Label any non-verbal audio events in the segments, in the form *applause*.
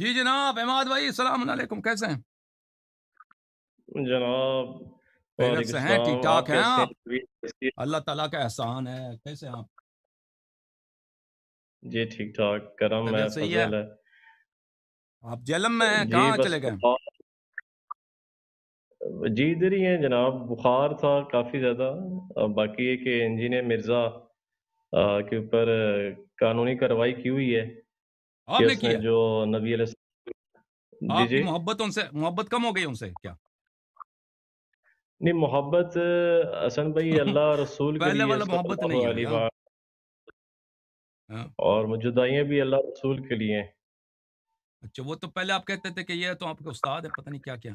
جی جناب احمد بھائی السلام علیکم کیسے ہیں جناب اللہ تعالیٰ کا احسان ہے کیسے آپ جی ٹھیک ٹھاک کرم میں آپ جی، کہاں چلے گئے جی ادھر ہی ہیں جناب بخار تھا کافی زیادہ باقی ہے کہ انجینئر مرزا کے اوپر قانونی کاروائی کی ہوئی ہے آپ ہاں، نے کیا جو نبی علیہ السلام آپ محبت ان سے محبت کم ہو گئی ان سے کیا نہیں محبت حسن بھائی *laughs* اللہ رسول پہلے والا محبت نہیں ہے ہاں۔ ہاں۔ اور مجدائیاں بھی اللہ رسول کے لیے اچھا وہ تو پہلے آپ کہتے تھے کہ یہ تو آپ کے استاد ہے پتہ نہیں کیا کیا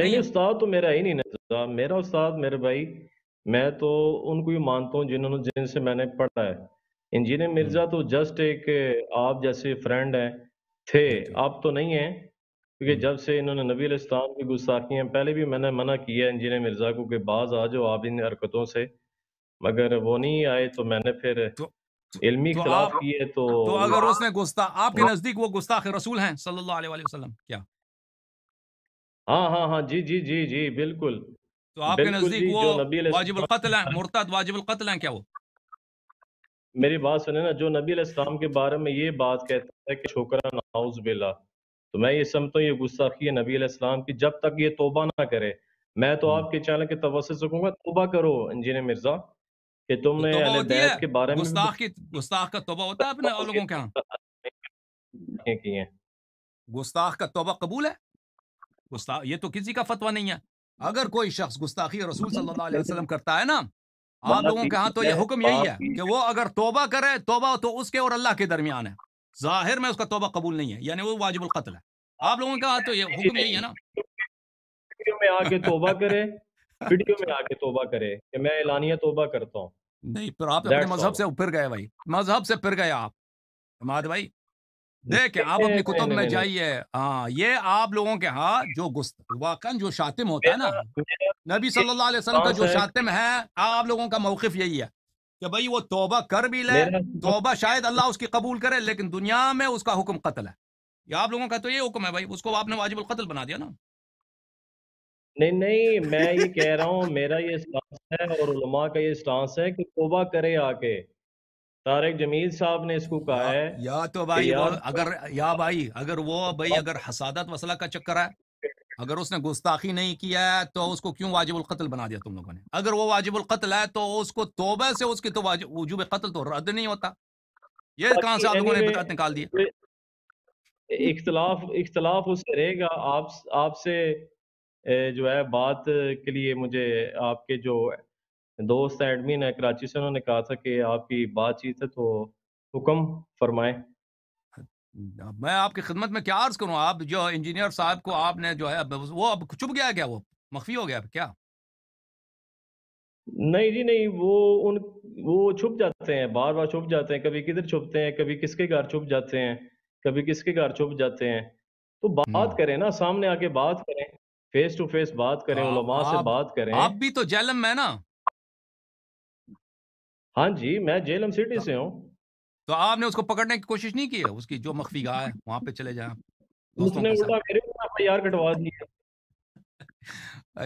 نہیں استاد تو میرا ہی نہیں نا میرا استاد میرے بھائی میں تو ان کو ہی مانتا ہوں جنہوں نے جن سے میں نے پڑھا ہے انجینئر مرزا تو جسٹ ایک آپ جیسے فرینڈ ہیں تھے جی۔ آپ تو نہیں ہیں کیونکہ جب سے انہوں نے نبی علیہ السلام کی گستاخی ہیں پہلے بھی میں نے منع کیا انجینئر مرزا کو کہ بعض آ جاؤ آپ ان حرکتوں سے مگر وہ نہیں آئے تو میں نے پھر علمی خلاف کیے تو تو اگر اس نے گستا آپ کے نزدیک وہ گستاخ رسول ہیں صلی اللہ علیہ وسلم کیا ہاں ہاں ہاں جی جی جی جی بالکل تو آپ کے نزدیک جی، وہ واجب القتل ہیں مرتد واجب القتل ہیں کیا وہ میری بات سنیں نا جو نبی علیہ السلام کے بارے میں یہ بات کہتا ہے کہ چھوکرا ناؤز بلا تو میں یہ سمجھتا ہوں یہ غصہ کی ہے نبی علیہ السلام کی جب تک یہ توبہ نہ کرے میں تو آپ کے چینل کے توسط سے گا توبہ کرو انجینئر مرزا کہ تم نے اہل بیت کے بارے میں گستاخ کی گستاخ کا توبہ ہوتا ہے اپنے اور لوگوں کے ہاں گستاخ کا توبہ قبول ہے گستاخ یہ تو کسی کا فتوہ نہیں ہے اگر کوئی شخص گستاخی رسول صلی اللہ علیہ وسلم کرتا ہے نا آپ ہاں، لوگوں کے ہاں تو یہ حکم یہی ہے کہ وہ اگر توبہ کرے توبہ تو اس کے اور اللہ کے درمیان ہے ظاہر میں اس کا توبہ قبول نہیں ہے یعنی وہ واجب القتل ہے آپ لوگوں کے ہاں تو یہ حکم یہی ہے نا ویڈیو میں توبہ کرے *laughs* ویڈیو میں توبہ کرے کہ میں اعلانیہ توبہ کرتا ہوں نہیں پھر آپ مذہب سے پھر گئے بھائی مذہب سے پھر گئے آپ حماد بھائی دیکھیں آپ اپنی کتب میں جائیے ہاں یہ آپ لوگوں کے ہاں جو گست واقعا جو شاطم ہوتا ہے نا نبی صلی اللہ علیہ وسلم کا جو شاطم ہے آپ لوگوں کا موقف یہی ہے کہ بھائی وہ توبہ کر بھی لے توبہ شاید اللہ اس کی قبول کرے لیکن دنیا میں اس کا حکم قتل ہے یہ آپ لوگوں کا تو یہ حکم ہے بھائی اس کو آپ نے واجب القتل بنا دیا نا نہیں نہیں میں یہ کہہ رہا ہوں میرا یہ سٹانس ہے اور علماء کا یہ سٹانس ہے کہ توبہ کرے آ کے طارق جمیل صاحب نے اس کو کہا ہے یا تو بھائی اگر یا بھائی اگر وہ بھائی اگر حسادت مسئلہ کا چکر ہے اگر اس نے گستاخی نہیں کیا ہے تو اس کو کیوں واجب القتل بنا دیا تم لوگوں نے اگر وہ واجب القتل ہے تو اس کو توبہ سے اس کی تو وجوب قتل تو رد نہیں ہوتا یہ کہاں سے آپ لوگوں نے بدعت نکال دی اختلاف اختلاف اس سے رہے گا آپ آپ سے جو ہے بات کے لیے مجھے آپ کے جو دوست ایڈمین ہے کراچی سے انہوں نے کہا تھا کہ آپ کی بات چیت ہے تو حکم فرمائیں میں آپ کی خدمت میں کیا عرض کروں آپ جو انجینئر صاحب کو آپ نے جو ہے وہ اب چھپ گیا کیا وہ مخفی ہو گیا کیا نہیں جی نہیں وہ ان وہ چھپ جاتے ہیں بار بار چھپ جاتے ہیں کبھی کدھر چھپتے ہیں کبھی کس کے گھر چھپ جاتے ہیں کبھی کس کے گھر چھپ جاتے ہیں تو بات کریں نا سامنے آ کے بات کریں فیس ٹو فیس بات کریں علماء سے بات کریں آپ بھی تو جیلم میں نا ہاں جی میں جیلم سٹی سے ہوں تو آپ نے اس کو پکڑنے کی کوشش نہیں کی ہے اس کی جو مخفی گاہ ہے وہاں پہ چلے جائیں اس نے اٹھا میرے پر اپنے یار کٹوا دی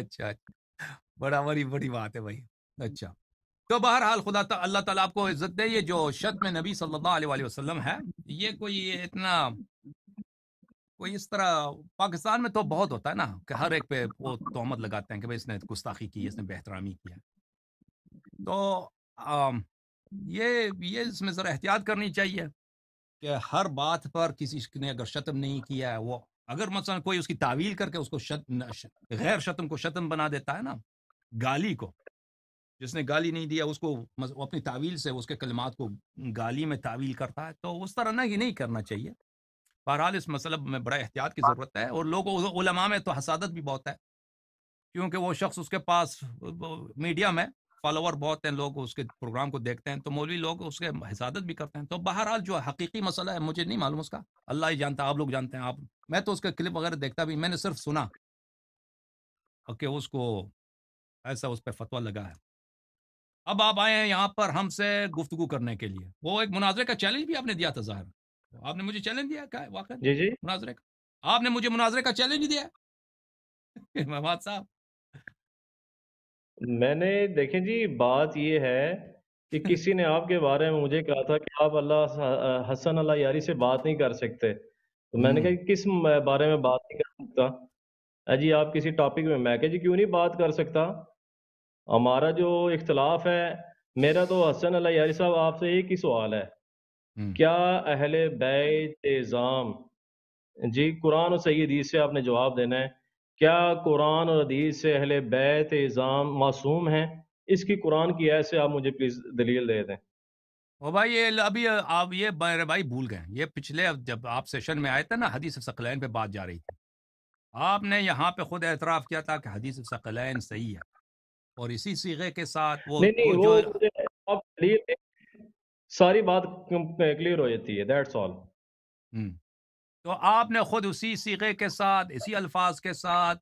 اچھا بڑا بڑی بڑی بات ہے بھائی اچھا تو بہرحال خدا اللہ تعالیٰ آپ کو عزت دے یہ جو شد میں نبی صلی اللہ علیہ وآلہ وسلم ہے یہ کوئی اتنا کوئی اس طرح پاکستان میں تو بہت ہوتا ہے نا کہ ہر ایک پہ وہ تومت لگاتے ہیں کہ بھائی اس نے گستاخی کی اس نے بہترامی کیا تو یہ یہ اس میں ذرا احتیاط کرنی چاہیے کہ ہر بات پر کسی نے اگر شتم نہیں کیا ہے وہ اگر مثلا کوئی اس کی تعویل کر کے اس کو غیر شتم کو شتم بنا دیتا ہے نا گالی کو جس نے گالی نہیں دیا اس کو اپنی تعویل سے اس کے کلمات کو گالی میں تعویل کرتا ہے تو اس طرح نہ یہ نہیں کرنا چاہیے بہرحال اس مسئلہ میں بڑا احتیاط کی ضرورت ہے اور لوگوں علماء میں تو حسادت بھی بہت ہے کیونکہ وہ شخص اس کے پاس میڈیا میں فالوور بہت ہیں لوگ اس کے پروگرام کو دیکھتے ہیں تو مولوی لوگ اس کے حسادت بھی کرتے ہیں تو بہرحال جو حقیقی مسئلہ ہے مجھے نہیں معلوم اس کا اللہ ہی جانتا آپ لوگ جانتے ہیں آپ میں تو اس کا کلپ وغیرہ دیکھتا بھی میں نے صرف سنا کہ اس کو ایسا اس پہ فتویٰ لگا ہے اب آپ آئے ہیں یہاں پر ہم سے گفتگو کرنے کے لیے وہ ایک مناظرے کا چیلنج بھی آپ نے دیا تھا ظاہر آپ نے مجھے چیلنج دیا کیا واقعہ جی، جی۔ کا آپ نے مجھے مناظرے کا چیلنج دیا *laughs* محمد صاحب میں نے دیکھیں جی بات یہ ہے کہ *laughs* کسی نے آپ کے بارے میں مجھے کہا تھا کہ آپ اللہ حسن اللہ یاری سے بات نہیں کر سکتے تو میں نے کہا کہ کس بارے میں بات نہیں کر سکتا جی آپ کسی ٹاپک میں میں کہا جی کیوں نہیں بات کر سکتا ہمارا جو اختلاف ہے میرا تو حسن اللہ یاری صاحب آپ سے ایک ہی سوال ہے کیا اہل اعظام جی قرآن و حدیث سے آپ نے جواب دینا ہے کیا قرآن اور حدیث سے اہل بیت الزام معصوم ہیں اس کی قرآن کی ایسے آپ مجھے پلیز دلیل دے دیں وہ بھائی یہ ابھی آپ یہ میرے بھائی بھول گئے یہ پچھلے جب آپ سیشن میں آئے تھے نا حدیث ثقلین پہ بات جا رہی تھی آپ نے یہاں پہ خود اعتراف کیا تھا کہ حدیث ثقلین صحیح ہے اور اسی سیغے کے ساتھ وہ ساری بات کلیئر ہو جاتی ہے دیٹس آل تو آپ نے خود اسی سیغے کے ساتھ اسی الفاظ کے ساتھ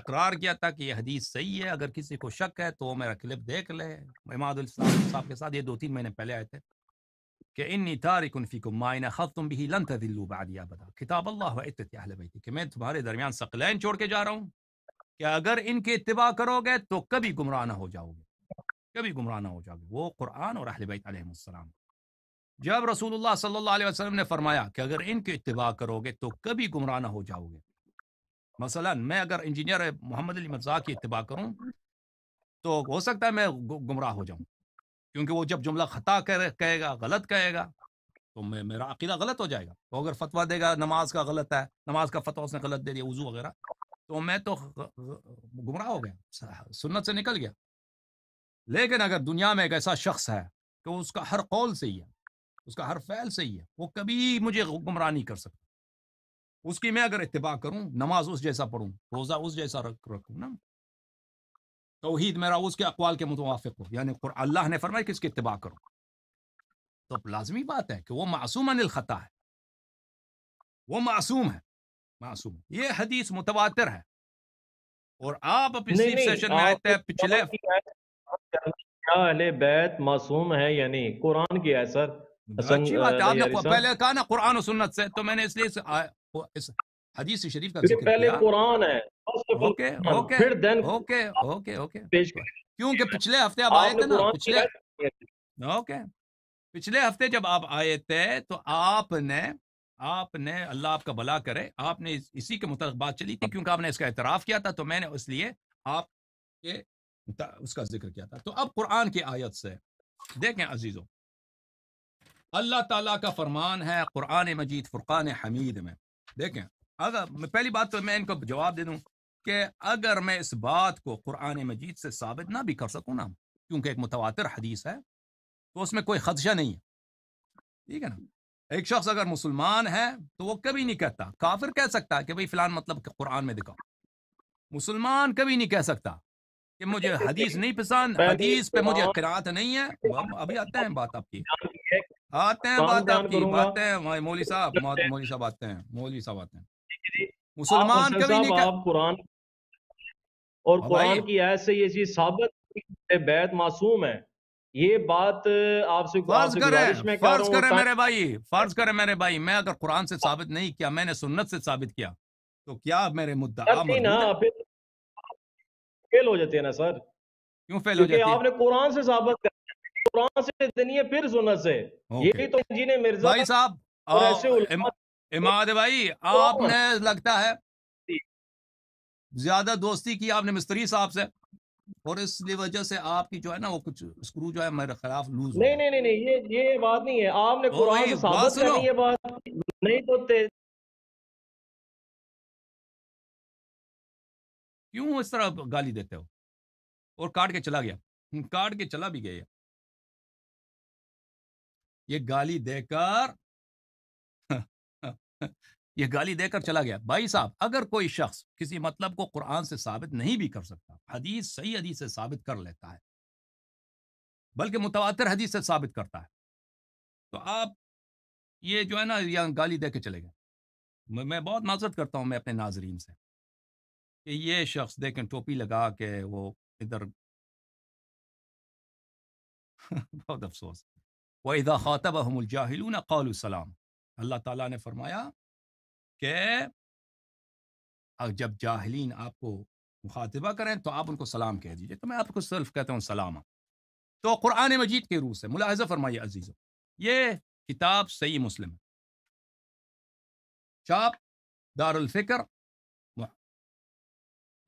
اقرار کیا تھا کہ یہ حدیث صحیح ہے اگر کسی کو شک ہے تو وہ میرا کلپ دیکھ لے اماد السلام صاحب کے ساتھ یہ دو تین مہینے پہلے آئے تھے کہ انی تارک کنفی کو خط خفتم بھی لن دلو بادیا بدا کتاب اللہ اہل تھی کہ میں تمہارے درمیان ثقلین چھوڑ کے جا رہا ہوں کہ اگر ان کے اتباع کرو گے تو کبھی گمراہ نہ ہو جاؤ گے کبھی گمراہ نہ ہو جاؤ گے وہ قرآن اور اہل بیت علیہ السلام جب رسول اللہ صلی اللہ علیہ وسلم نے فرمایا کہ اگر ان کی اتباع کرو گے تو کبھی گمراہ نہ ہو جاؤ گے مثلا میں اگر انجینئر محمد علی مزاح کی اتباع کروں تو ہو سکتا ہے میں گمراہ ہو جاؤں کیونکہ وہ جب جملہ خطا کہے گا غلط کہے گا تو میں میرا عقیدہ غلط ہو جائے گا وہ اگر فتویٰ دے گا نماز کا غلط ہے نماز کا فتویٰ اس نے غلط دے دیا وضو وغیرہ تو میں تو گمراہ ہو گیا سنت سے نکل گیا لیکن اگر دنیا میں ایک ایسا شخص ہے کہ اس کا ہر قول صحیح ہے اس کا ہر فعل صحیح ہے وہ کبھی مجھے گمراہ نہیں کر سکتا اس کی میں اگر اتباع کروں نماز اس جیسا پڑھوں روزہ اس جیسا رکھ رکھوں نا توحید میرا اس کے اقوال کے متوافق ہو یعنی اللہ نے فرمایا کہ اس کی اتباع کرو تو اب لازمی بات ہے کہ وہ معصوم الخطا ہے وہ معصوم ہے معصوم ہے یہ حدیث متواتر ہے اور آپ اپنے سیشن میں آئے ہیں پچھلے اہل بیت معصوم ہے یعنی قرآن کی ہے سر اچھی بات ہے آپ نے پہلے کہا نا قرآن و سنت سے تو میں نے اس لیے حدیث شریف کا ذکر پہلے قرآن ہے okay okay okay okay okay کیونکہ پچھلے ہفتے آپ آئے تھے نا پچھلے اوکے پچھلے ہفتے جب آپ آئے تھے تو آپ نے آپ نے اللہ آپ کا بلا کرے آپ نے اسی کے متعلق بات چلی تھی کیونکہ آپ نے اس کا اعتراف کیا تھا تو میں نے اس لیے آپ کے اس کا ذکر کیا تھا تو اب قرآن کی آیت سے دیکھیں عزیزوں اللہ تعالیٰ کا فرمان ہے قرآن مجید فرقان حمید میں دیکھیں اگر پہلی بات تو میں ان کو جواب دے دوں کہ اگر میں اس بات کو قرآن مجید سے ثابت نہ بھی کر سکوں نا کیونکہ ایک متواتر حدیث ہے تو اس میں کوئی خدشہ نہیں ہے ٹھیک ہے نا ایک شخص اگر مسلمان ہے تو وہ کبھی نہیں کہتا کافر کہہ سکتا کہ بھائی فلان مطلب مطلب قرآن میں دکھاؤ مسلمان کبھی نہیں کہہ سکتا کہ مجھے حدیث نہیں پسند حدیث پہ مجھے نہیں ہے ابھی آتے ہیں بات آپ کی آتے ہیں بات آپ کی باتیں ہیں مولوی صاحب جی، جی۔ مولوی صاحب آتے ہیں مولوی صاحب آتے ہیں جی، مسلمان کبھی نہیں کہا قرآن اور ہاں، قرآن کی آیت سے یہ چیز ثابت بیعت معصوم ہے یہ بات آپ سے فرض کریں فرض کریں میرے بھائی فرض کریں میرے بھائی میں اگر قرآن سے ثابت نہیں کیا میں نے سنت سے ثابت کیا تو کیا میرے مدعا فیل ہو جاتے ہیں نا سر کیوں فیل ہو جاتے ہیں آپ نے قرآن سے ثابت قرآن سے دنیا پھر سنت سے یہ بھی تو انجین مرزا بھائی صاحب اماد بھائی آپ نے لگتا ہے جی۔ زیادہ دوستی کی آپ نے مستری صاحب سے اور اس لیے وجہ سے آپ کی جو ہے نا وہ کچھ اسکرو جو ہے میرے خلاف لوز نہیں نہیں نہیں یہ یہ بات نہیں ہے آپ نے قرآن سے ثابت کرنی ہے بات نہیں تو کیوں اس طرح گالی دیتے ہو اور کاٹ کے چلا گیا کاٹ کے چلا بھی گیا یہ گالی دے کر یہ گالی دے کر چلا گیا بھائی صاحب اگر کوئی شخص کسی مطلب کو قرآن سے ثابت نہیں بھی کر سکتا حدیث صحیح حدیث سے ثابت کر لیتا ہے بلکہ متواتر حدیث سے ثابت کرتا ہے تو آپ یہ جو ہے نا یہ گالی دے کے چلے گئے میں بہت معذرت کرتا ہوں میں اپنے ناظرین سے کہ یہ شخص دیکھیں ٹوپی لگا کے وہ ادھر *laughs* بہت افسوس ہے وحدہ خاطب احم الجاہل علسلام اللہ تعالیٰ نے فرمایا کہ جب جاہلین آپ کو مخاطبہ کریں تو آپ ان کو سلام کہہ دیجیے تو میں آپ کو صرف کہتا ہوں سلام تو قرآن مجید کے روح سے ملاحظہ فرمائیے عزیز یہ کتاب صحیح مسلم ہے چاپ الفکر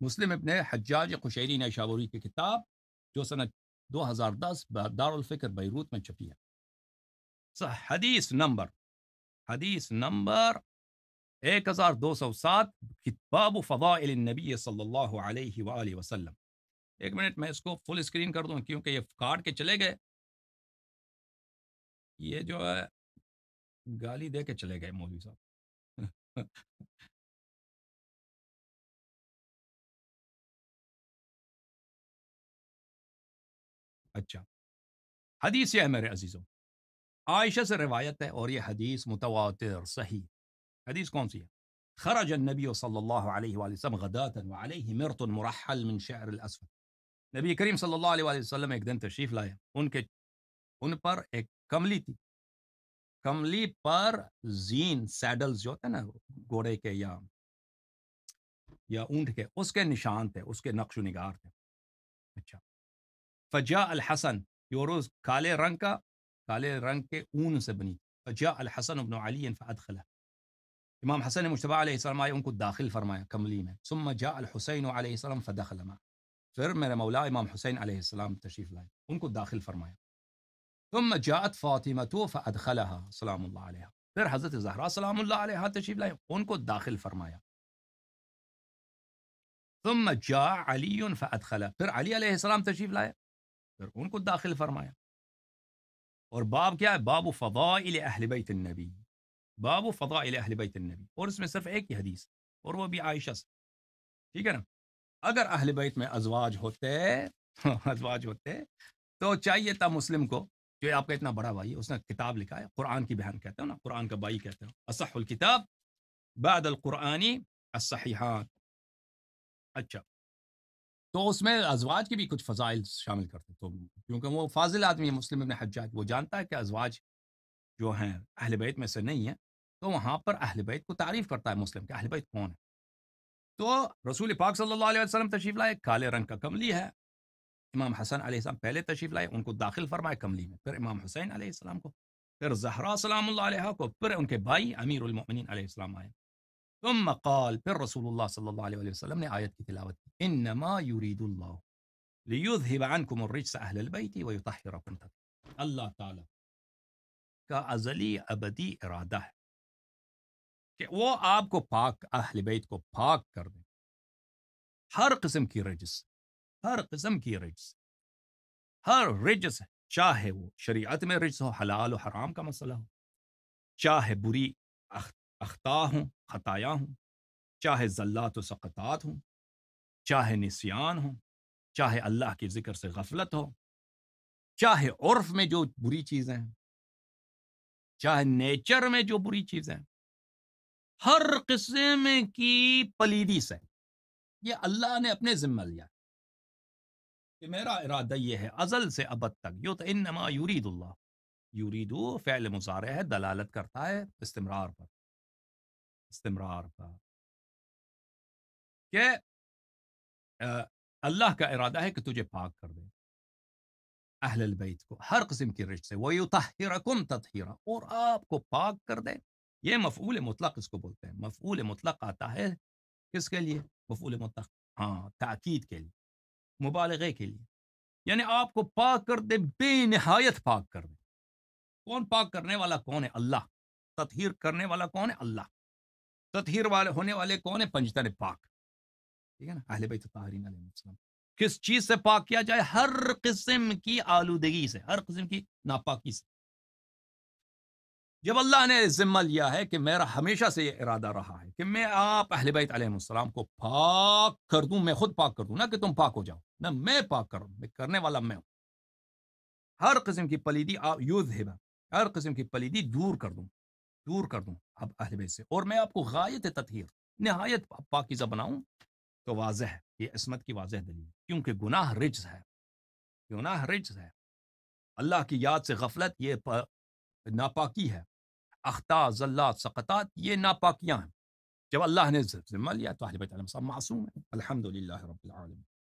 مسلم ابن حجاج خشیری نے شاوری کی کتاب جو صنعت دو ہزار دس دار الفکر بیروت میں چھپی ہے صح حدیث نمبر حدیث نمبر ایک ہزار دو سو سات کتاب فضائل النبی صلی اللہ علیہ وآلہ وسلم ایک منٹ میں اس کو فل اسکرین کر دوں کیونکہ یہ کاٹ کے چلے گئے یہ جو ہے گالی دے کے چلے گئے مولوی صاحب *laughs* اچھا حدیث یہ ہے میرے عزیزوں عائشہ سے روایت ہے اور یہ حدیث متواتر صحیح حدیث کون سی ہے خرج النبی صلی اللہ علیہ وآلہ وسلم غداتا وعلیہ مرت مرحل من شعر نبی کریم صلی اللہ علیہ وآلہ وسلم ایک دن تشریف لائے ان ان کے پر ایک کملی تھی کملی پر زین سیڈلز جو ہوتے ہیں نا گھوڑے کے یا یا اونٹ کے اس کے نشان تھے اس کے نقش و نگار تھے اچھا فجا الحسن یو روز کالے رنگ کا قال رنك أونس ابني فجاء الحسن بن علي فأدخله إمام حسن المجتبى عليه السلام ما أنكو داخل فرمايا كملينا ثم جاء الحسين عليه السلام فدخل معه فر میرے مولا امام حسین علیہ السلام تشریف لائے ان کو داخل فرمایا ثم جاءت فاطمة فأدخلها سلام الله عليها پھر حضرت الزهراء سلام الله عليها تشریف لائے ان کو داخل فرمایا ثم جاء علي فأدخله پھر علی علیہ السلام تشریف لائے پھر ان کو داخل فرمایا اور باب کیا ہے باب و اہل بیت النبی باب و فضائل اہل بیت النبی اور اس میں صرف ایک ہی حدیث اور وہ بھی عائشہ سے ٹھیک ہے نا اگر اہل بیت میں ازواج ہوتے *laughs* ازواج ہوتے تو چاہیے تھا مسلم کو جو آپ کا اتنا بڑا بھائی ہے اس نے کتاب لکھا ہے قرآن کی بہن کہتے ہیں نا قرآن کا بھائی کہتے ہیں اسح الکتاب بعد القرآنی اچھا تو اس میں ازواج کے بھی کچھ فضائل شامل کرتے تو کیونکہ وہ فاضل آدمی ہے مسلم ابن حجاج وہ جانتا ہے کہ ازواج جو ہیں اہل بیت میں سے نہیں ہیں تو وہاں پر اہل بیت کو تعریف کرتا ہے مسلم کہ اہل بیت کون ہے تو رسول پاک صلی اللہ علیہ وسلم تشریف لائے کالے رنگ کا کملی ہے امام حسن علیہ السلام پہلے تشریف لائے ان کو داخل فرمائے کملی میں پھر امام حسین علیہ السلام کو پھر زہرا سلام اللہ علیہ کو پھر ان کے بھائی امیر المین علیہ السلام آئے ثم قال بر رسول الله صلى الله عليه وسلم لآية تلاوة إنما يريد الله ليذهب عنكم الرجس أهل البيت ويطهركم الله تعالى كأزلي أبدي إرادة وہ آپ کو پاک اہل بیت کو پاک کر دیں ہر قسم کی رجس ہر قسم کی رجس ہر رجس چاہے وہ شریعت میں رجس ہو حلال و حرام کا مسئلہ ہو چاہے بری اخ... اخطا ہوں خطایا ہوں چاہے ذلات و سقطات ہوں چاہے نسیان ہوں چاہے اللہ کے ذکر سے غفلت ہو چاہے عرف میں جو بری چیزیں ہیں چاہے نیچر میں جو بری چیزیں ہیں ہر قسم کی پلیدی سے یہ اللہ نے اپنے ذمہ لیا ہے کہ میرا ارادہ یہ ہے ازل سے ابد تک یو تو انما یورید اللہ یوریدو فعل مزارع ہے دلالت کرتا ہے استمرار پر استمرار کہ اللہ کا ارادہ ہے کہ تجھے پاک کر دے اہل البیت کو ہر قسم کی رشت سے وہ یو تطہیرا اور آپ کو پاک کر دے یہ مفعول مطلق اس کو بولتے ہیں مفعول مطلق آتا ہے کس کے لیے مفعول مطلق ہاں تاکید کے لیے مبالغے کے لیے یعنی آپ کو پاک کر دے بے نہایت پاک کر دے کون پاک کرنے والا کون ہے اللہ تطہیر کرنے والا کون ہے اللہ تطہیر والے ہونے والے کون ہے ٹھیک ہے نا اہل علیہ السلام کس چیز سے پاک کیا جائے ہر قسم کی آلودگی سے ہر قسم کی ناپاکی سے جب اللہ نے ذمہ لیا ہے کہ میرا ہمیشہ سے یہ ارادہ رہا ہے کہ میں آپ اہل بیت علیہ السلام کو پاک کر دوں میں خود پاک کر دوں نہ کہ تم پاک ہو جاؤ نہ میں پاک کروں میں کرنے والا میں ہوں ہر قسم کی پلیدی آپ یوز ہر قسم کی پلیدی دور کر دوں دور کر دوں اب اہل بیت سے اور میں آپ کو غایت تطہیر نہایت پاکیزہ بناؤں تو واضح ہے یہ عصمت کی واضح دلیل کیونکہ گناہ رجز ہے گناہ رجز ہے اللہ کی یاد سے غفلت یہ ناپاکی ہے اختا ذلات سقطات یہ ناپاکیاں ہیں جب اللہ نے ذمہ لیا تو اہل بیت معصوم ہے الحمد للہ العالمین